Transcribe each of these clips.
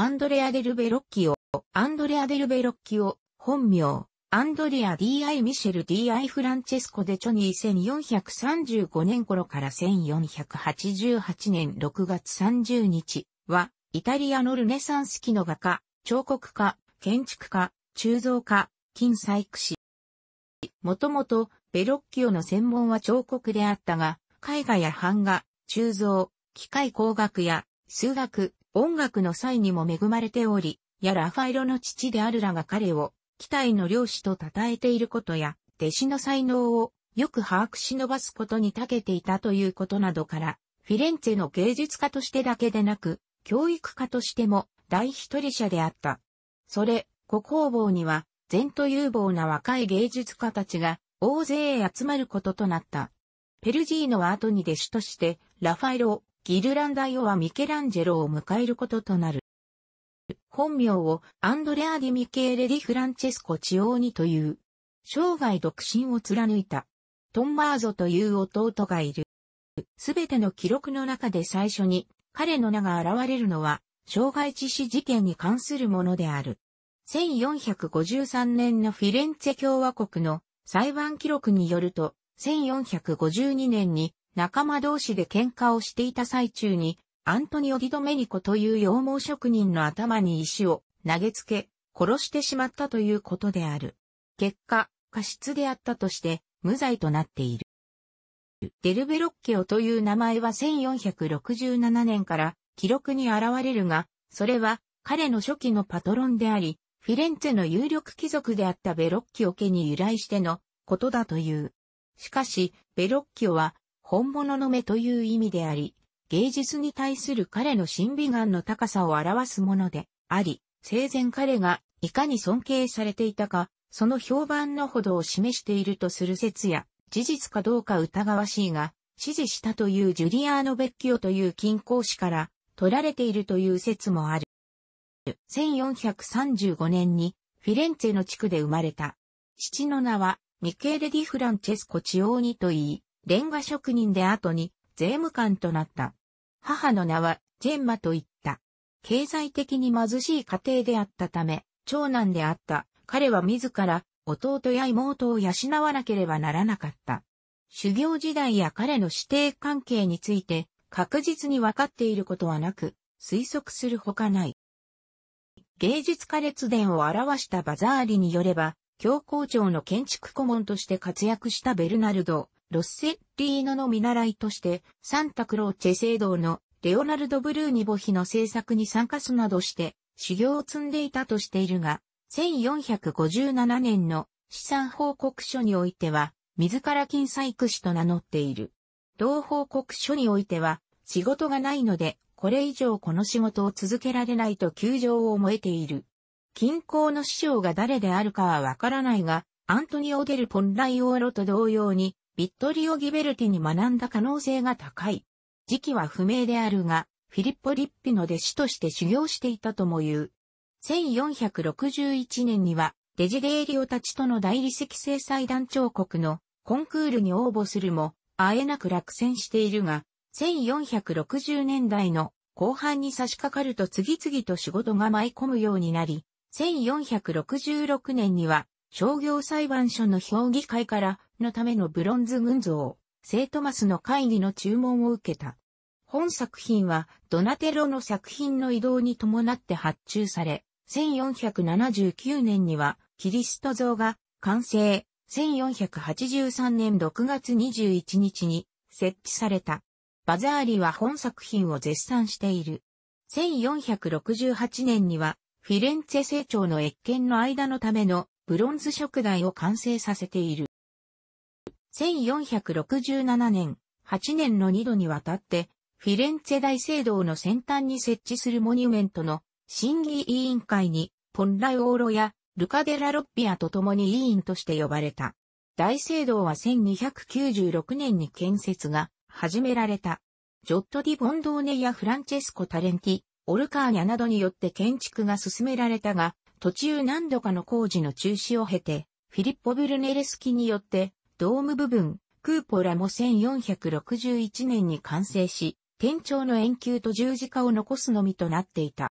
アンドレア・デル・ベロッキオ、アンドレア・デル・ベロッキオ、本名、アンドレア・ D.I. ミシェル・ D.I. フランチェスコ・デチョニー1435年頃から1488年6月30日は、イタリアのルネサンス期の画家、彫刻家、建築家、鋳造家、金細工師。もともと、ベロッキオの専門は彫刻であったが、絵画や版画、鋳造、機械工学や数学、音楽の際にも恵まれており、やラファエロの父であるらが彼を、期待の漁師と称えていることや、弟子の才能をよく把握し伸ばすことに長けていたということなどから、フィレンツェの芸術家としてだけでなく、教育家としても大一人者であった。それ、古工房には、前途有望な若い芸術家たちが大勢集まることとなった。ペルジーノは後に弟子として、ラファエロをギルランダイオはミケランジェロを迎えることとなる。本名をアンドレア・ディ・ミケーレ・ディ・フランチェスコ・チオーニという、生涯独身を貫いた、トンマーゾという弟がいる。すべての記録の中で最初に彼の名が現れるのは、生害致死事件に関するものである。1453年のフィレンツェ共和国の裁判記録によると、1452年に仲間同士で喧嘩をしていた最中に、アントニオ・ディドメニコという羊毛職人の頭に石を投げつけ、殺してしまったということである。結果、過失であったとして、無罪となっている。デルベロッケオという名前は1467年から記録に現れるが、それは彼の初期のパトロンであり、フィレンツェの有力貴族であったベロッキオ家に由来してのことだという。しかし、ベロッキオは本物の目という意味であり、芸術に対する彼の審美眼の高さを表すものであり、生前彼がいかに尊敬されていたか、その評判のほどを示しているとする説や、事実かどうか疑わしいが、指示したというジュリアーノ・ベッキオという近郊史から取られているという説もある。1435年にフィレンツェの地区で生まれた。父の名はミケーレ・ディ・フランチェスコ・チオーニといい、レンガ職人で後に税務官となった。母の名はジェンマと言った。経済的に貧しい家庭であったため、長男であった彼は自ら弟や妹を養わなければならなかった。修行時代や彼の指定関係について確実に分かっていることはなく、推測するほかない。芸術家列伝を表したバザーリによれば、教皇庁の建築顧問として活躍したベルナルド、ロッセッリーノの見習いとして、サンタクローチェ聖堂のレオナルド・ブルーニボヒの制作に参加すなどして、修行を積んでいたとしているが、1457年の資産報告書においては、自ら金細工師と名乗っている。同報告書においては、仕事がないので、これ以上この仕事を続けられないと窮状を燃えている。近郊の師匠が誰であるかはわからないが、アントニオ・デル・ポン・ライオーロと同様に、ビットリオ・ギベルティに学んだ可能性が高い。時期は不明であるが、フィリッポ・リッピの弟子として修行していたとも言う。1461年には、デジデーリオたちとの大理石制裁団長国のコンクールに応募するも、あえなく落選しているが、1460年代の後半に差し掛かると次々と仕事が舞い込むようになり、1466年には商業裁判所の評議会からのためのブロンズ群像、セイトマスの会議の注文を受けた。本作品はドナテロの作品の移動に伴って発注され、1479年にはキリスト像が完成、1483年6月21日に設置された。バザーリは本作品を絶賛している。1468年にはフィレンツェ成長の越見の間のためのブロンズ食材を完成させている。1467年、8年の2度にわたって、フィレンツェ大聖堂の先端に設置するモニュメントの審議委員会に、ポンライオーロやルカデラロッピアと共に委員として呼ばれた。大聖堂は1296年に建設が始められた。ジョット・ディ・ボンドーネやフランチェスコ・タレンティ、オルカーニャなどによって建築が進められたが、途中何度かの工事の中止を経て、フィリッポ・ブルネレスキによって、ドーム部分、クーポラも1461年に完成し、天頂の円球と十字架を残すのみとなっていた。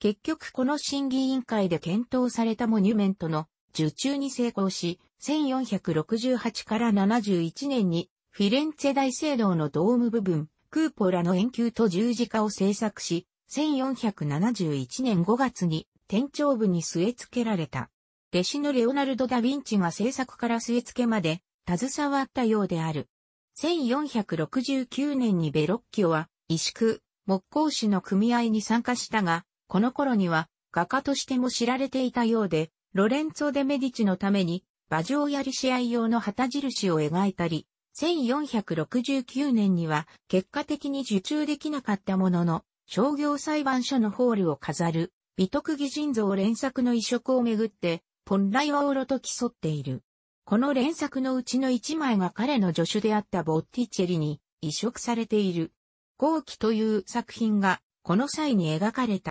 結局この審議委員会で検討されたモニュメントの受注に成功し、1468から71年にフィレンツェ大聖堂のドーム部分、クーポラの円球と十字架を制作し、1471年5月に天頂部に据え付けられた。弟子のレオナルド・ダ・ヴィンチが制作から据え付けまで、携わったようである。1469年にベロッキオは、萎縮、木工師の組合に参加したが、この頃には、画家としても知られていたようで、ロレンツォ・デ・メディチのために、馬上やり試合用の旗印を描いたり、1469年には結果的に受注できなかったものの、商業裁判所のホールを飾る美徳義人像連作の移植をめぐって、ポンライオーロと競っている。この連作のうちの一枚が彼の助手であったボッティチェリに移植されている。後期という作品がこの際に描かれた。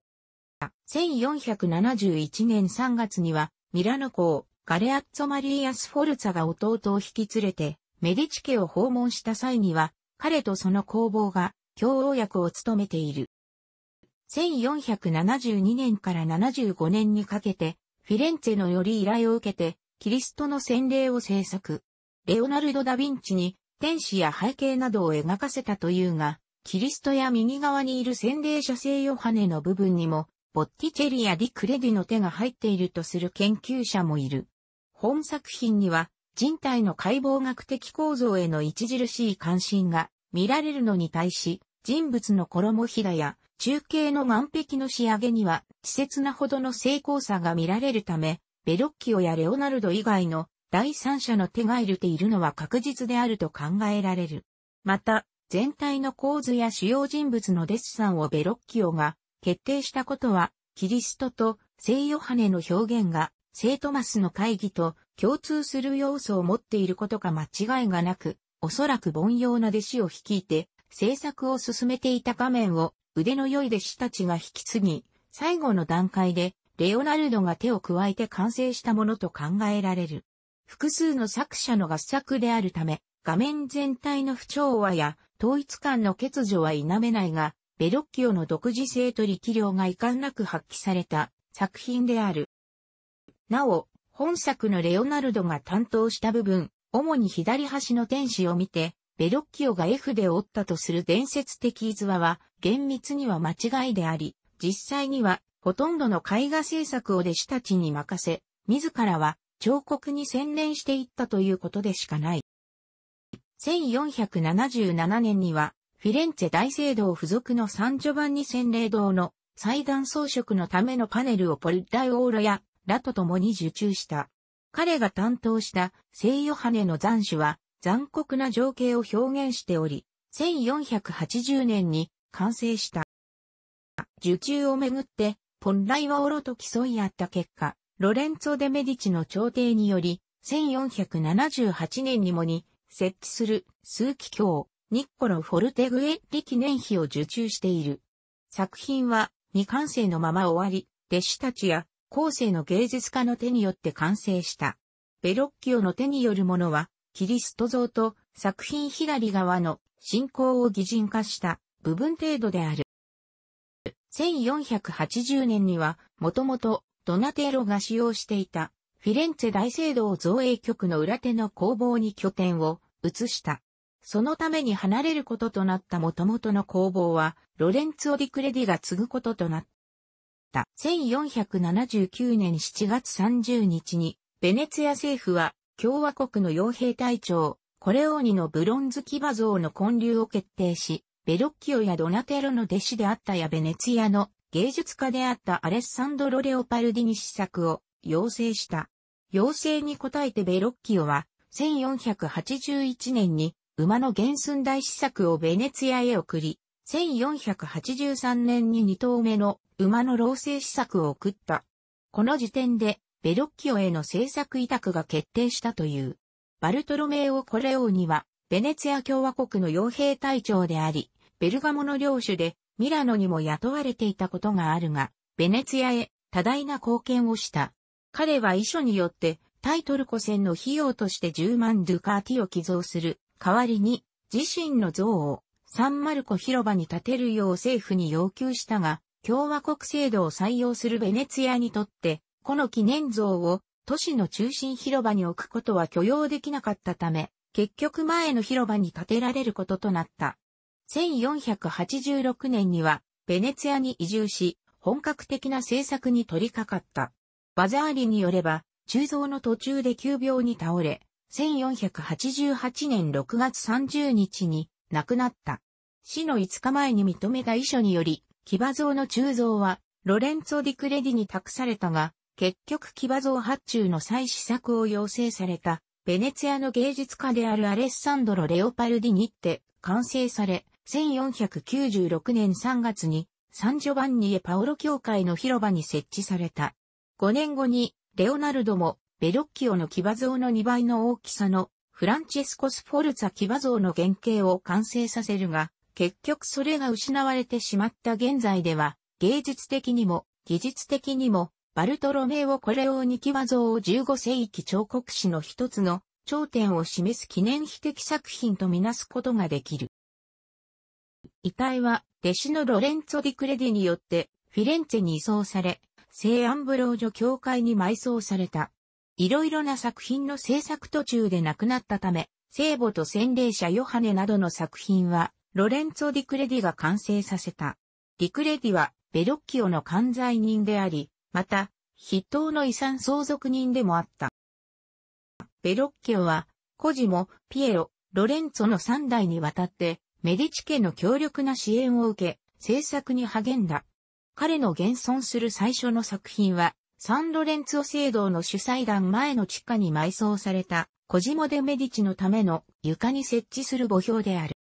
1471年3月にはミラノ公ガレアッツォ・マリーアス・フォルツァが弟を引き連れてメディチ家を訪問した際には彼とその工房が共応役を務めている。1472年から75年にかけて、フィレンツェのより依頼を受けて、キリストの洗礼を制作。レオナルド・ダ・ヴィンチに天使や背景などを描かせたというが、キリストや右側にいる洗礼者聖ヨハネの部分にも、ボッティチェリやディ・クレディの手が入っているとする研究者もいる。本作品には、人体の解剖学的構造への著しい関心が見られるのに対し、人物の衣ひだや中継の岩壁の仕上げには、稚拙なほどの精巧さが見られるため、ベロッキオやレオナルド以外の第三者の手が入れているのは確実であると考えられる。また、全体の構図や主要人物のデッサンをベロッキオが決定したことは、キリストと聖ヨハネの表現が聖トマスの会議と共通する要素を持っていることか間違いがなく、おそらく凡庸な弟子を率いて制作を進めていた画面を腕の良い弟子たちが引き継ぎ、最後の段階で、レオナルドが手を加えて完成したものと考えられる。複数の作者の合作であるため、画面全体の不調和や統一感の欠如は否めないが、ベロッキオの独自性と力量が遺憾なく発揮された作品である。なお、本作のレオナルドが担当した部分、主に左端の天使を見て、ベロッキオが F で折ったとする伝説的逸話は厳密には間違いであり、実際にはほとんどの絵画制作を弟子たちに任せ、自らは彫刻に専念していったということでしかない。1477年には、フィレンツェ大聖堂付属のサンジョバンニ洗礼堂の祭壇装飾のためのパネルをポリダイオーロやラと共に受注した。彼が担当した聖ヨハネの残首は残酷な情景を表現しており、1480年に完成した。受注をめぐって、本来はおろと競い合った結果、ロレンツォ・デ・メディチの朝廷により、1478年にもに設置する数奇鏡、ニッコロ・フォルテグエッリ記念碑を受注している。作品は未完成のまま終わり、弟子たちや後世の芸術家の手によって完成した。ベロッキオの手によるものはキリスト像と作品左側の信仰を擬人化した部分程度である。1480年には、もともとドナテーロが使用していたフィレンツェ大聖堂造営局の裏手の工房に拠点を移した。そのために離れることとなったもともとの工房は、ロレンツオ・ディクレディが継ぐこととなった。1479年7月30日に、ベネツィア政府は共和国の傭兵隊長、コレオーニのブロンズ騎馬像の建立を決定し、ベロッキオやドナテロの弟子であったやベネツィアの芸術家であったアレッサンドロ・レオパルディに試作を要請した。要請に応えてベロッキオは、1481年に馬の原寸大試作をベネツィアへ送り、1483年に2頭目の馬の老成試作を送った。この時点でベロッキオへの制作委託が決定したという。バルトロメーオ・コレオーニは、ベネツィア共和国の傭兵隊長であり、ベルガモの領主で、ミラノにも雇われていたことがあるが、ベネツィアへ多大な貢献をした。彼は遺書によって、タイトルコ戦の費用として10万ドゥカーティを寄贈する。代わりに、自身の像をサンマルコ広場に建てるよう政府に要求したが、共和国制度を採用するベネツィアにとって、この記念像を都市の中心広場に置くことは許容できなかったため、結局前の広場に建てられることとなった。1486年には、ベネツィアに移住し、本格的な制作に取り掛かった。バザーリによれば、鋳造の途中で急病に倒れ、1488年6月30日に亡くなった。死の5日前に認めた遺書により、騎馬像の鋳造は、ロレンツォ・ディクレディに託されたが、結局騎馬像発注の再試作を要請された、ベネツィアの芸術家であるアレッサンドロ・レオパルディにって完成され、1496年3月にサンジョバンニエ・パオロ教会の広場に設置された。5年後に、レオナルドもベロッキオの騎馬像の2倍の大きさのフランチェスコス・フォルツァ騎馬像の原型を完成させるが、結局それが失われてしまった現在では、芸術的にも技術的にもバルトロメオ・コレオーニキワ像を15世紀彫刻史の一つの頂点を示す記念碑的作品とみなすことができる。遺体は弟子のロレンツォ・ディ・クレディによってフィレンツェに移送され、聖アンブロージョ教会に埋葬された。いろいろな作品の制作途中で亡くなったため、聖母と洗礼者ヨハネなどの作品は、ロレンツォ・ディ・クレディが完成させた。ディ・クレディは、ベロッキオの管財人であり、また、筆頭の遺産相続人でもあった。ベロッキオは、コジモ、ピエロ、ロレンツォの三代にわたって、メディチ家の強力な支援を受け、制作に励んだ。彼の現存する最初の作品は、サンロレンツォ聖堂の主祭壇前の地下に埋葬された、コジモ・デ・メディチのための床に設置する墓標である。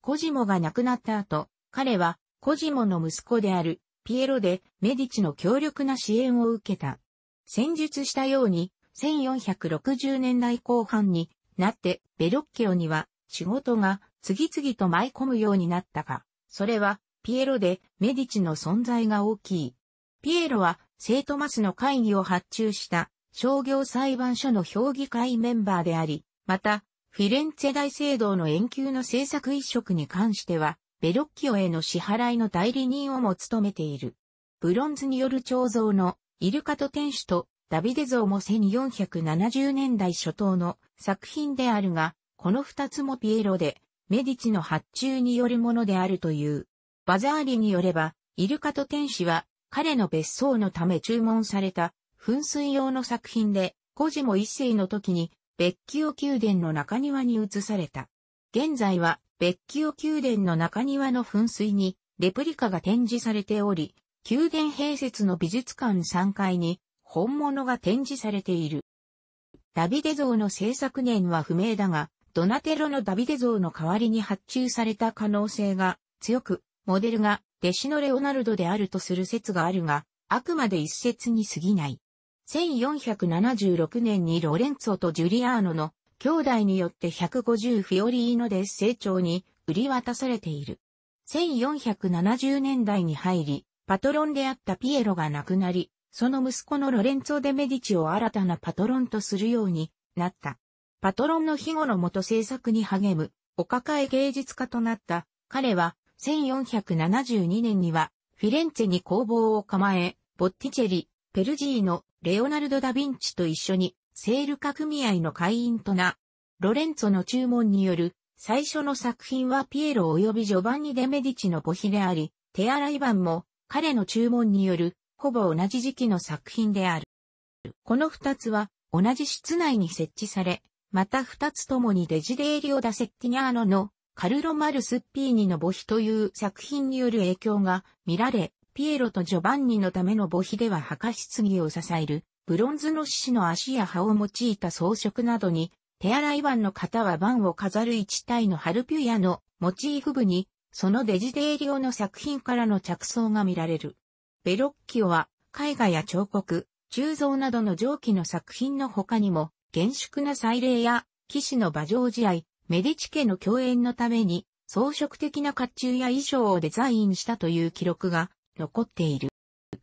コジモが亡くなった後、彼は、コジモの息子であるピエロでメディチの強力な支援を受けた。戦術したように、1460年代後半になってベロッケオには仕事が次々と舞い込むようになったが、それはピエロでメディチの存在が大きい。ピエロは聖トマスの会議を発注した商業裁判所の評議会メンバーであり、またフィレンツェ大聖堂の延級の政策一色に関してはベロッキオへの支払いの代理人をも務めている。ブロンズによる彫像のイルカと天使とダビデ像も1470年代初頭の作品であるが、この二つもピエロで、メディチの発注によるものであるという。バザーリによれば、イルカと天使は、彼の別荘のため注文された、噴水用の作品で、古事も一世の時に、ベッキオ宮殿の中庭に移された。現在は、別オ宮殿の中庭の噴水にレプリカが展示されており、宮殿併設の美術館3階に本物が展示されている。ダビデ像の制作年は不明だが、ドナテロのダビデ像の代わりに発注された可能性が強く、モデルが弟子のレオナルドであるとする説があるが、あくまで一説に過ぎない。1476年にロレンツォとジュリアーノの兄弟によって150フィオリーノで成長に売り渡されている。1470年代に入り、パトロンであったピエロが亡くなり、その息子のロレンツォ・デ・メディチを新たなパトロンとするようになった。パトロンの庇護のもと制作に励む、お抱え芸術家となった彼は、1472年には、フィレンツェに工房を構え、ボッティチェリ、ペルジーノ、レオナルド・ダ・ヴィンチと一緒に、セール化組合の会員とな。ロレンツォの注文による最初の作品はピエロ及びジョバンニ・デ・メディチの墓碑であり、手洗い版も彼の注文によるほぼ同じ時期の作品である。この二つは同じ室内に設置され、また二つともにデジデーリオ・ダ・セッティニャーノのカルロ・マルスッピーニの墓碑という作品による影響が見られ、ピエロとジョバンニのための墓碑では墓質疑を支えるブロンズの獅子の足や葉を用いた装飾などに、手洗い版の型は版を飾る一体のハルピュヤのモチーフ部に、そのデジデーリオの作品からの着想が見られる。ベロッキオは、絵画や彫刻、鋳造などの蒸気の作品の他にも、厳粛な祭礼や、騎士の馬上試合、メディチ家の共演のために、装飾的な甲冑や衣装をデザインしたという記録が残っている。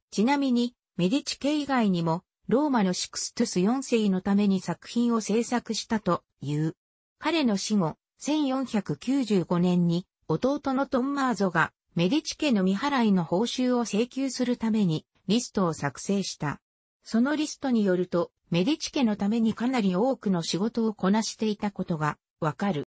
ちなみに、メディチ家以外にも、ローマのシクストゥス4世のために作品を制作したという。彼の死後、1495年に弟のトンマーゾがメディチ家の未払いの報酬を請求するためにリストを作成した。そのリストによると、メディチ家のためにかなり多くの仕事をこなしていたことがわかる。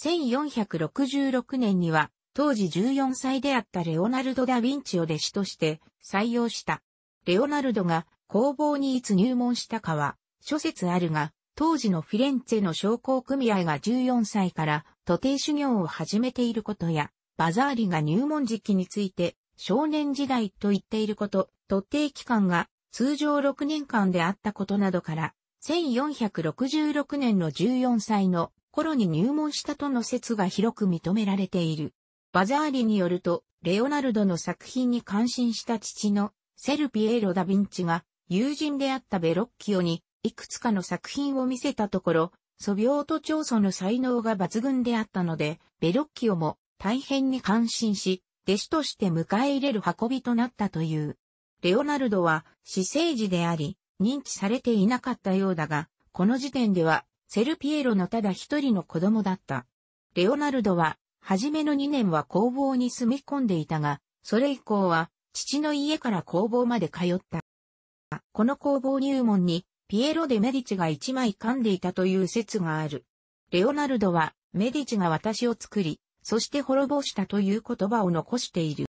1466年には、当時14歳であったレオナルド・ダ・ヴィンチを弟子として採用した。レオナルドが工房にいつ入門したかは、諸説あるが、当時のフィレンツェの商工組合が14歳から徒弟修行を始めていることや、バザーリが入門時期について少年時代と言っていること、徒弟期間が通常6年間であったことなどから、1466年の14歳の頃に入門したとの説が広く認められている。バザーリによると、レオナルドの作品に感心した父のセルピエーロ・ダ・ヴィンチが友人であったベロッキオに、いくつかの作品を見せたところ、素描と調査の才能が抜群であったので、ベロッキオも大変に感心し、弟子として迎え入れる運びとなったという。レオナルドは私生児であり、認知されていなかったようだが、この時点では、セルピエロのただ一人の子供だった。レオナルドは、初めの2年は工房に住み込んでいたが、それ以降は、父の家から工房まで通った。この工房入門に、ピエロ・デ・メディチが一枚噛んでいたという説がある。レオナルドは、メディチが私を作り、そして滅ぼしたという言葉を残している。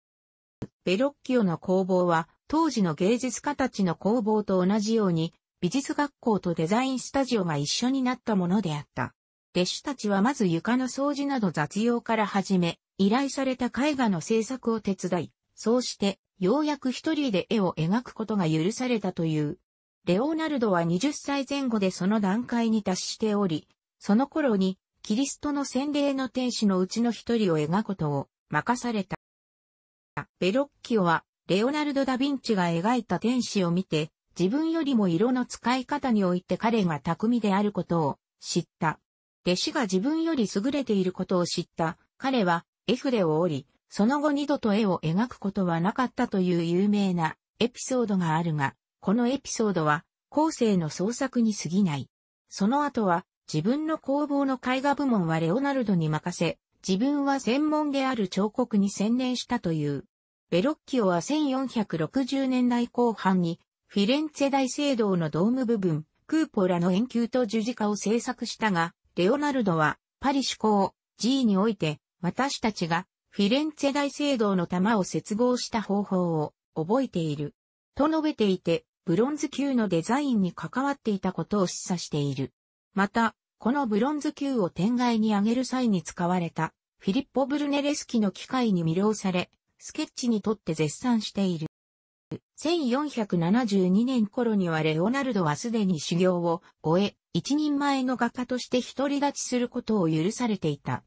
ベロッキオの工房は、当時の芸術家たちの工房と同じように、美術学校とデザインスタジオが一緒になったものであった。弟子たちはまず床の掃除など雑用から始め、依頼された絵画の制作を手伝い、そうしてようやく一人で絵を描くことが許されたという。レオナルドは20歳前後でその段階に達しており、その頃にキリストの洗礼の天使のうちの一人を描くことを任された。ベロッキオはレオナルド・ダ・ヴィンチが描いた天使を見て、自分よりも色の使い方において彼が巧みであることを知った。弟子が自分より優れていることを知った。彼は絵筆を折り、その後二度と絵を描くことはなかったという有名なエピソードがあるが、このエピソードは後世の創作に過ぎない。その後は自分の工房の絵画部門はレオナルドに任せ、自分は専門である彫刻に専念したという。ベロッキオは1460年代後半にフィレンツェ大聖堂のドーム部分、クーポラの円球と十字架を制作したが、レオナルドはパリ志向 G において私たちがフィレンツェ大聖堂の玉を接合した方法を覚えている。と述べていて、ブロンズ球のデザインに関わっていたことを示唆している。また、このブロンズ球を天外に上げる際に使われた、フィリッポ・ブルネレスキの機械に魅了され、スケッチにとって絶賛している。1472年頃にはレオナルドはすでに修行を終え、一人前の画家として独り立ちすることを許されていた。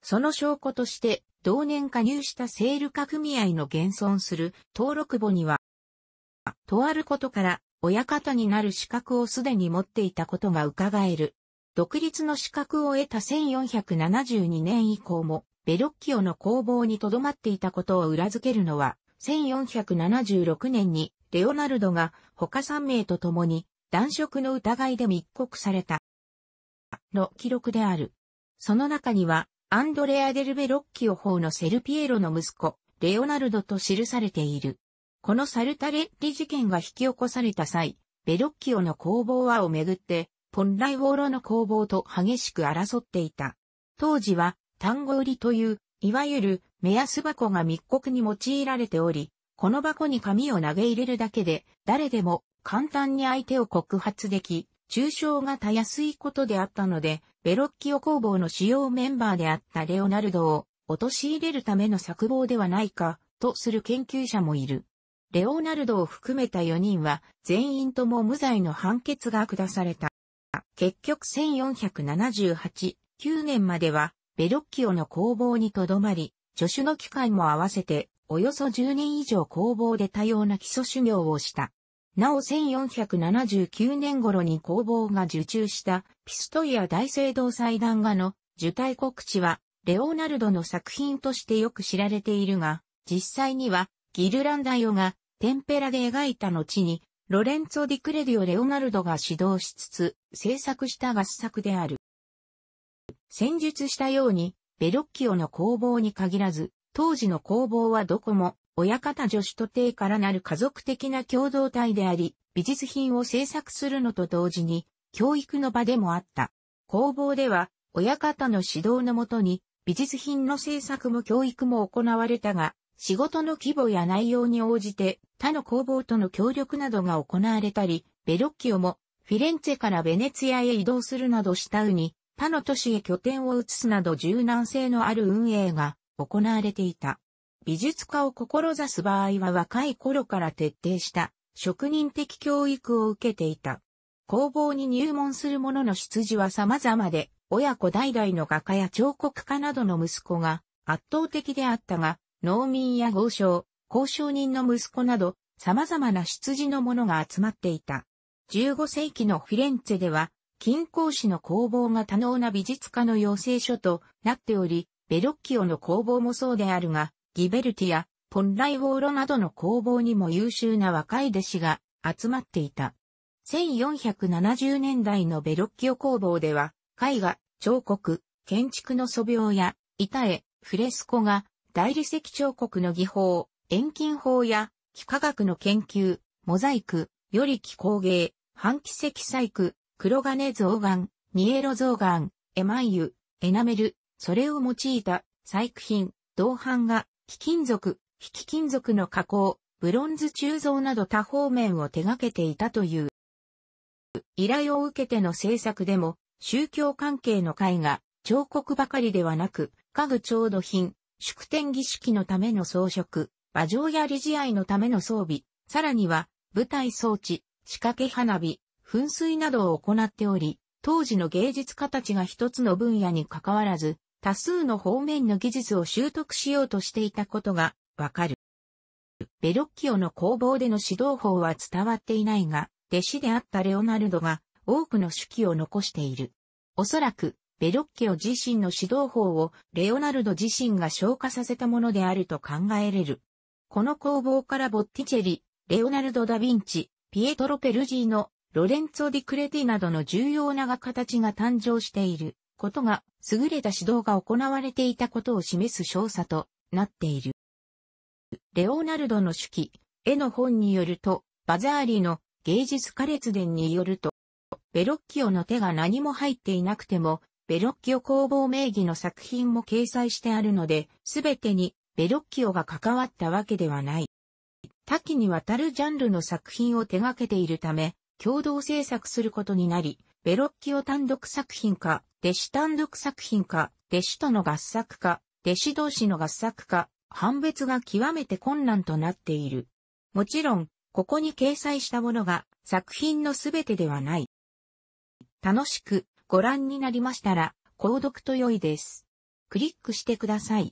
その証拠として、同年加入したセール化組合の現存する登録簿には、とあることから親方になる資格をすでに持っていたことが伺える。独立の資格を得た1472年以降も、ベロッキオの工房に留まっていたことを裏付けるのは、1476年にレオナルドが他3名と共に断食の疑いで密告された。の記録である。その中には、アンドレア・デルベロッキオ法のセルピエロの息子、レオナルドと記されている。このサルタレッリ事件が引き起こされた際、ベロッキオの工房はをめぐって、ポンライウォーロの工房と激しく争っていた。当時は、単語売りという、いわゆる目安箱が密告に用いられており、この箱に紙を投げ入れるだけで、誰でも簡単に相手を告発でき、中象がたやすいことであったので、ベロッキオ工房の主要メンバーであったレオナルドを陥れるための策謀ではないか、とする研究者もいる。レオナルドを含めた4人は全員とも無罪の判決が下された。結局1478、9年まではベロッキオの工房にとどまり、助手の機会も合わせておよそ10年以上工房で多様な基礎修行をした。なお1479年頃に工房が受注したピストイア大聖堂祭壇画の受胎告知はレオナルドの作品としてよく知られているが、実際にはギルランダヨがテンペラで描いた後にロレンツォ・ディクレディオ・レオナルドが指導しつつ制作した合作である。戦術したようにベロッキオの工房に限らず、当時の工房はどこも親方女子徒弟からなる家族的な共同体であり、美術品を制作するのと同時に、教育の場でもあった。工房では、親方の指導のもとに、美術品の制作も教育も行われたが、仕事の規模や内容に応じて、他の工房との協力などが行われたり、ベロッキオも、フィレンツェからベネツィアへ移動するなどしたうに、他の都市へ拠点を移すなど柔軟性のある運営が行われていた。美術家を志す場合は若い頃から徹底した職人的教育を受けていた。工房に入門する者の出自は様々で、親子代々の画家や彫刻家などの息子が圧倒的であったが、農民や豪商、交渉人の息子など、様々な出自の者が集まっていた。15世紀のフィレンツェでは、金工師の工房が多能な美術家の養成所となっており、ベロッキオの工房もそうであるが、ギベルティやポンライウォーロなどの工房にも優秀な若い弟子が集まっていた。1470年代のベロッキオ工房では、絵画、彫刻、建築の素描や、板絵、フレスコ画、大理石彫刻の技法、遠近法や、幾何学の研究、モザイク、より気工芸、半奇石細工、黒金象眼、ニエロ象眼、エマイユ、エナメル、それを用いた細工品、銅版画、貴金属、非貴金属の加工、ブロンズ鋳造など多方面を手掛けていたという。依頼を受けての制作でも、宗教関係の絵画、彫刻ばかりではなく、家具調度品、祝典儀式のための装飾、馬上や理事愛のための装備、さらには、舞台装置、仕掛け花火、噴水などを行っており、当時の芸術家たちが一つの分野に関わらず、多数の方面の技術を習得しようとしていたことがわかる。ベロッキオの工房での指導法は伝わっていないが、弟子であったレオナルドが多くの手記を残している。おそらく、ベロッキオ自身の指導法をレオナルド自身が消化させたものであると考えれる。この工房からボッティチェリ、レオナルド・ダ・ヴィンチ、ピエトロ・ペルジーノ、ロレンツォ・ディ・クレティなどの重要な画家たちが誕生している。ことが、優れた指導が行われていたことを示す少佐となっている。レオナルドの手記、絵の本によると、バザーリの芸術家列伝によると、ベロッキオの手が何も入っていなくても、ベロッキオ工房名義の作品も掲載してあるので、すべてにベロッキオが関わったわけではない。多岐にわたるジャンルの作品を手掛けているため、共同制作することになり、ベロッキオ単独作品か、弟子単独作品か、弟子との合作か、弟子同士の合作か、判別が極めて困難となっている。もちろん、ここに掲載したものが作品のすべてではない。楽しくご覧になりましたら、購読と良いです。クリックしてください。